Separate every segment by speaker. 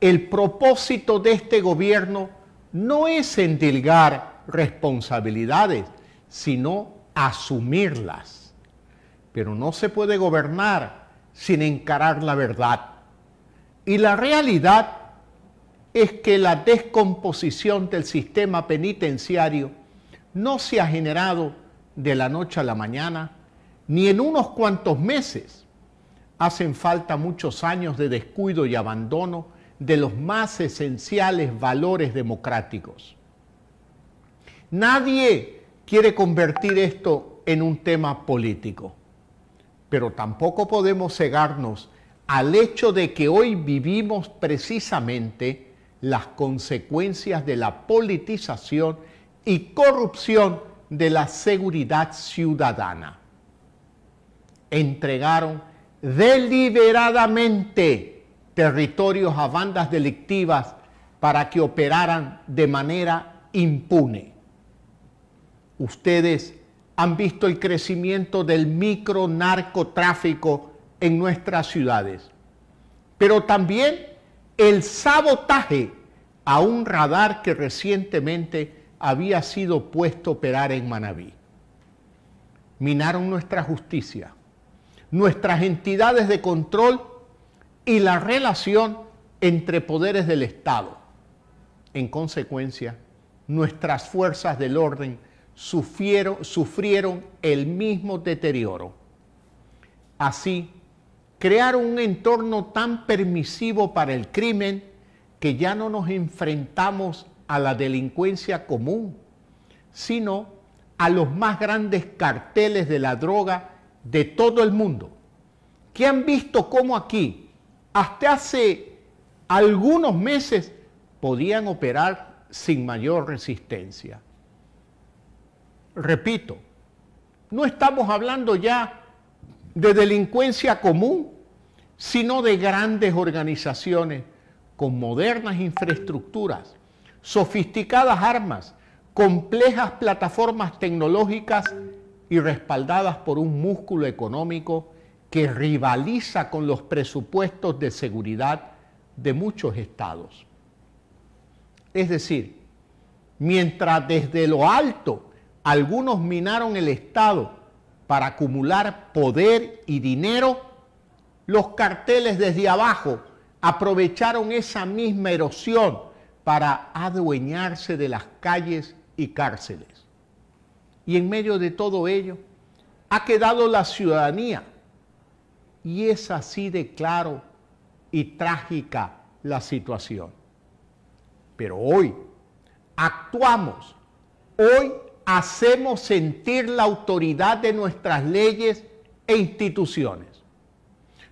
Speaker 1: el propósito de este gobierno no es endilgar responsabilidades, sino asumirlas. Pero no se puede gobernar sin encarar la verdad. Y la realidad es que la descomposición del sistema penitenciario no se ha generado de la noche a la mañana, ni en unos cuantos meses. Hacen falta muchos años de descuido y abandono de los más esenciales valores democráticos. Nadie quiere convertir esto en un tema político, pero tampoco podemos cegarnos al hecho de que hoy vivimos precisamente las consecuencias de la politización y corrupción de la seguridad ciudadana. Entregaron deliberadamente territorios a bandas delictivas para que operaran de manera impune. Ustedes han visto el crecimiento del micro narcotráfico en nuestras ciudades, pero también el sabotaje a un radar que recientemente había sido puesto a operar en Manabí. Minaron nuestra justicia. Nuestras entidades de control y la relación entre poderes del Estado. En consecuencia, nuestras fuerzas del orden sufrieron, sufrieron el mismo deterioro. Así, crearon un entorno tan permisivo para el crimen que ya no nos enfrentamos a la delincuencia común, sino a los más grandes carteles de la droga de todo el mundo, que han visto cómo aquí hasta hace algunos meses podían operar sin mayor resistencia. Repito, no estamos hablando ya de delincuencia común, sino de grandes organizaciones con modernas infraestructuras, sofisticadas armas, complejas plataformas tecnológicas y respaldadas por un músculo económico que rivaliza con los presupuestos de seguridad de muchos estados. Es decir, mientras desde lo alto algunos minaron el Estado para acumular poder y dinero, los carteles desde abajo aprovecharon esa misma erosión para adueñarse de las calles y cárceles. Y en medio de todo ello ha quedado la ciudadanía y es así de claro y trágica la situación. Pero hoy actuamos, hoy hacemos sentir la autoridad de nuestras leyes e instituciones.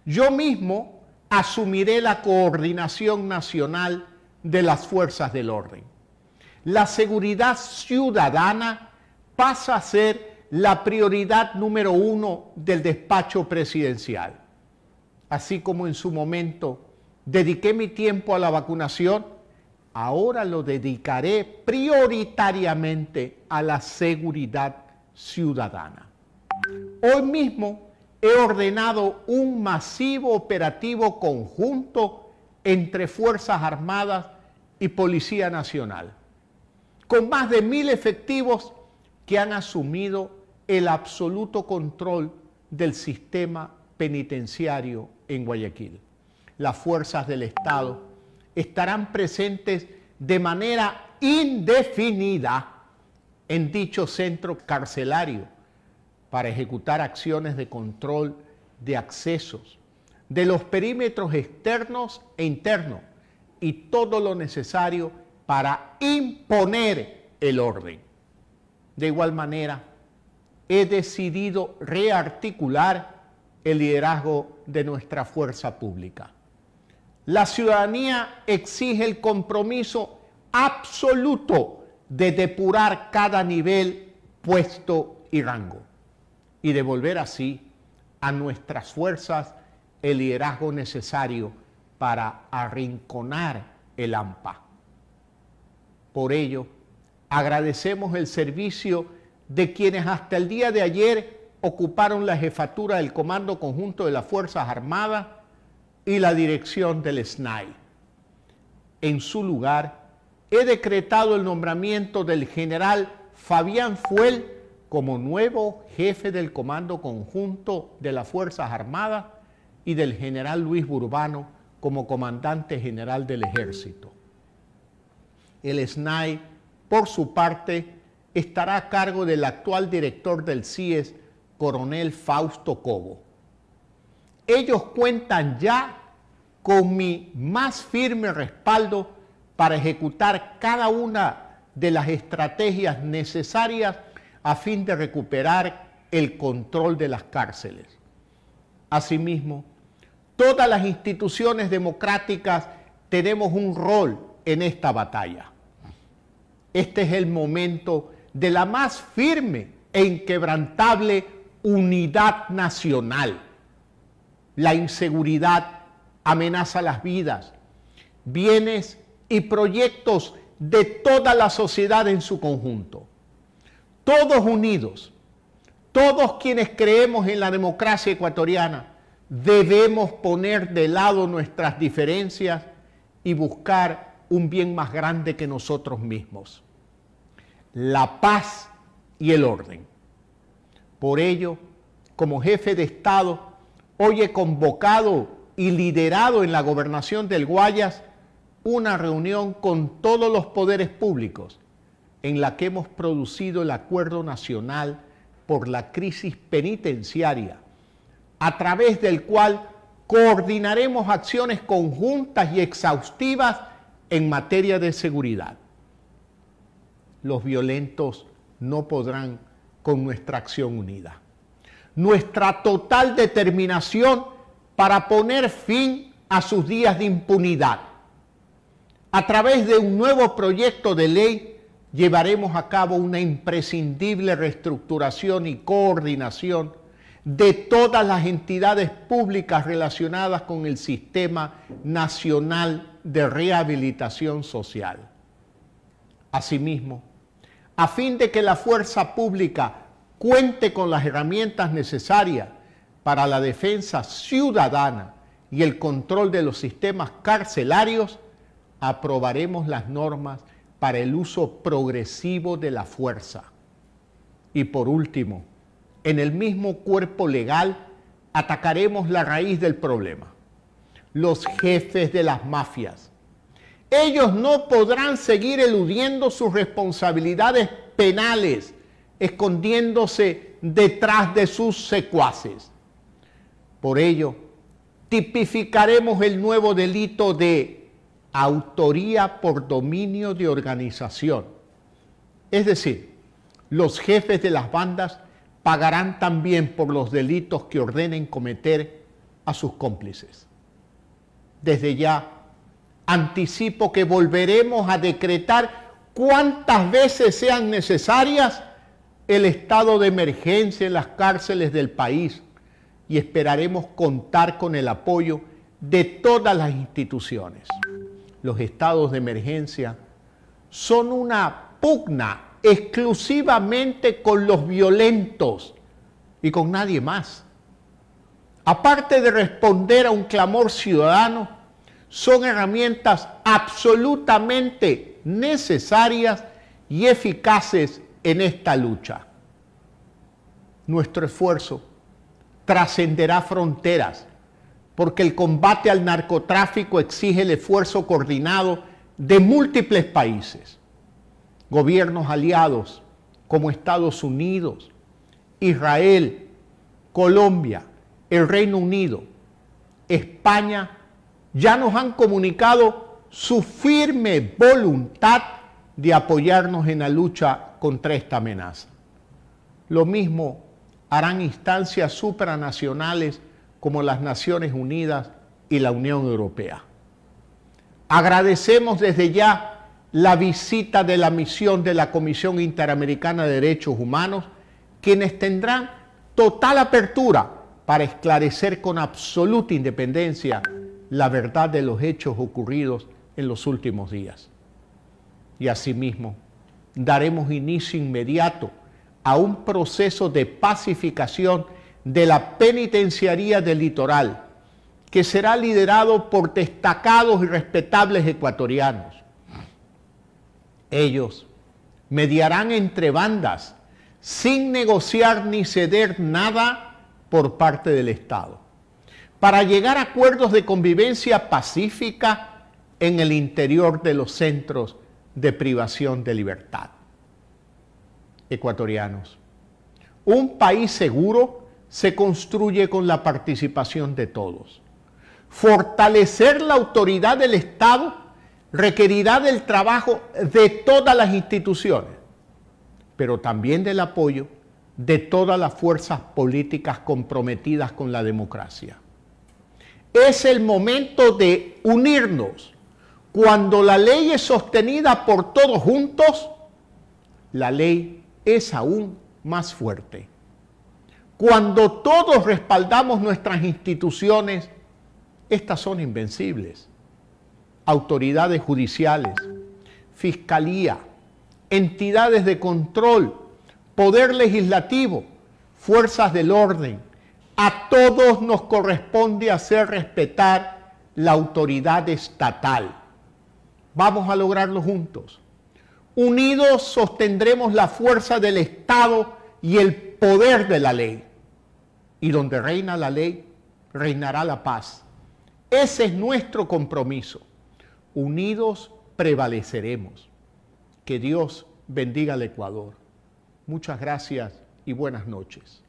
Speaker 1: Yo mismo asumiré la coordinación nacional de las fuerzas del orden. La seguridad ciudadana pasa a ser la prioridad número uno del despacho presidencial. Así como en su momento dediqué mi tiempo a la vacunación, ahora lo dedicaré prioritariamente a la seguridad ciudadana. Hoy mismo he ordenado un masivo operativo conjunto entre Fuerzas Armadas y Policía Nacional, con más de mil efectivos que han asumido el absoluto control del sistema penitenciario en Guayaquil. Las fuerzas del Estado estarán presentes de manera indefinida en dicho centro carcelario para ejecutar acciones de control de accesos, de los perímetros externos e internos y todo lo necesario para imponer el orden. De igual manera, he decidido rearticular el liderazgo de nuestra fuerza pública. La ciudadanía exige el compromiso absoluto de depurar cada nivel, puesto y rango y devolver así a nuestras fuerzas el liderazgo necesario para arrinconar el AMPA. Por ello, agradecemos el servicio de quienes hasta el día de ayer ocuparon la jefatura del Comando Conjunto de las Fuerzas Armadas y la dirección del SNAI. En su lugar, he decretado el nombramiento del general Fabián Fuel como nuevo jefe del Comando Conjunto de las Fuerzas Armadas y del general Luis Burbano como comandante general del ejército. El SNAI, por su parte, estará a cargo del actual director del CIES, coronel Fausto Cobo. Ellos cuentan ya con mi más firme respaldo para ejecutar cada una de las estrategias necesarias a fin de recuperar el control de las cárceles. Asimismo, todas las instituciones democráticas tenemos un rol en esta batalla. Este es el momento de la más firme e inquebrantable unidad nacional. La inseguridad amenaza las vidas, bienes y proyectos de toda la sociedad en su conjunto. Todos unidos, todos quienes creemos en la democracia ecuatoriana, debemos poner de lado nuestras diferencias y buscar un bien más grande que nosotros mismos la paz y el orden. Por ello, como jefe de Estado, hoy he convocado y liderado en la gobernación del Guayas una reunión con todos los poderes públicos en la que hemos producido el acuerdo nacional por la crisis penitenciaria, a través del cual coordinaremos acciones conjuntas y exhaustivas en materia de seguridad los violentos no podrán con nuestra acción unida. Nuestra total determinación para poner fin a sus días de impunidad. A través de un nuevo proyecto de ley llevaremos a cabo una imprescindible reestructuración y coordinación de todas las entidades públicas relacionadas con el Sistema Nacional de Rehabilitación Social. Asimismo, a fin de que la fuerza pública cuente con las herramientas necesarias para la defensa ciudadana y el control de los sistemas carcelarios, aprobaremos las normas para el uso progresivo de la fuerza. Y por último, en el mismo cuerpo legal atacaremos la raíz del problema, los jefes de las mafias ellos no podrán seguir eludiendo sus responsabilidades penales, escondiéndose detrás de sus secuaces. Por ello, tipificaremos el nuevo delito de autoría por dominio de organización. Es decir, los jefes de las bandas pagarán también por los delitos que ordenen cometer a sus cómplices. Desde ya, anticipo que volveremos a decretar cuantas veces sean necesarias el estado de emergencia en las cárceles del país y esperaremos contar con el apoyo de todas las instituciones. Los estados de emergencia son una pugna exclusivamente con los violentos y con nadie más. Aparte de responder a un clamor ciudadano, son herramientas absolutamente necesarias y eficaces en esta lucha. Nuestro esfuerzo trascenderá fronteras porque el combate al narcotráfico exige el esfuerzo coordinado de múltiples países, gobiernos aliados como Estados Unidos, Israel, Colombia, el Reino Unido, España ya nos han comunicado su firme voluntad de apoyarnos en la lucha contra esta amenaza. Lo mismo harán instancias supranacionales como las Naciones Unidas y la Unión Europea. Agradecemos desde ya la visita de la misión de la Comisión Interamericana de Derechos Humanos, quienes tendrán total apertura para esclarecer con absoluta independencia la verdad de los hechos ocurridos en los últimos días. Y asimismo, daremos inicio inmediato a un proceso de pacificación de la penitenciaría del litoral, que será liderado por destacados y respetables ecuatorianos. Ellos mediarán entre bandas sin negociar ni ceder nada por parte del Estado para llegar a acuerdos de convivencia pacífica en el interior de los centros de privación de libertad. Ecuatorianos, un país seguro se construye con la participación de todos. Fortalecer la autoridad del Estado requerirá del trabajo de todas las instituciones, pero también del apoyo de todas las fuerzas políticas comprometidas con la democracia es el momento de unirnos. Cuando la ley es sostenida por todos juntos, la ley es aún más fuerte. Cuando todos respaldamos nuestras instituciones, estas son invencibles. Autoridades judiciales, fiscalía, entidades de control, poder legislativo, fuerzas del orden, a todos nos corresponde hacer respetar la autoridad estatal. Vamos a lograrlo juntos. Unidos sostendremos la fuerza del Estado y el poder de la ley. Y donde reina la ley, reinará la paz. Ese es nuestro compromiso. Unidos prevaleceremos. Que Dios bendiga al Ecuador. Muchas gracias y buenas noches.